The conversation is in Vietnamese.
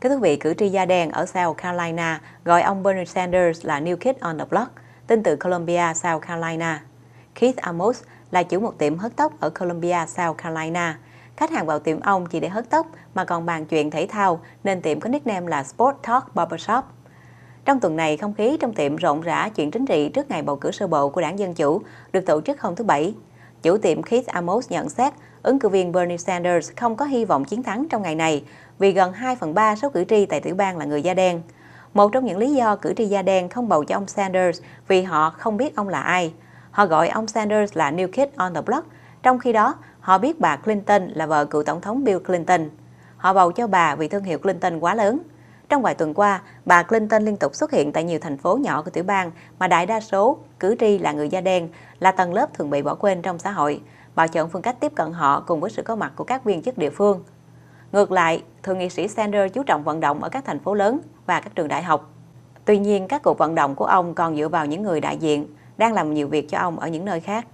Thưa quý vị, cử tri da đen ở South Carolina gọi ông Bernie Sanders là New Kid on the Block, tin từ Columbia, South Carolina. Keith Amos là chủ một tiệm hớt tóc ở Columbia, South Carolina. Khách hàng vào tiệm ông chỉ để hớt tóc mà còn bàn chuyện thể thao nên tiệm có nickname là Sport Talk Barbershop. Trong tuần này, không khí trong tiệm rộn rã chuyện chính trị trước ngày bầu cử sơ bộ của đảng Dân Chủ được tổ chức hôm thứ Bảy. Chủ tiệm Keith Amos nhận xét ứng cử viên Bernie Sanders không có hy vọng chiến thắng trong ngày này vì gần 2 phần 3 số cử tri tại tiểu bang là người da đen. Một trong những lý do cử tri da đen không bầu cho ông Sanders vì họ không biết ông là ai. Họ gọi ông Sanders là New Kid on the Block, trong khi đó họ biết bà Clinton là vợ cựu tổng thống Bill Clinton. Họ bầu cho bà vì thương hiệu Clinton quá lớn. Trong vài tuần qua, bà Clinton liên tục xuất hiện tại nhiều thành phố nhỏ của tiểu bang mà đại đa số cử tri là người da đen, là tầng lớp thường bị bỏ quên trong xã hội bảo chọn phương cách tiếp cận họ cùng với sự có mặt của các viên chức địa phương. Ngược lại, thượng nghị sĩ Sanders chú trọng vận động ở các thành phố lớn và các trường đại học. Tuy nhiên, các cuộc vận động của ông còn dựa vào những người đại diện đang làm nhiều việc cho ông ở những nơi khác.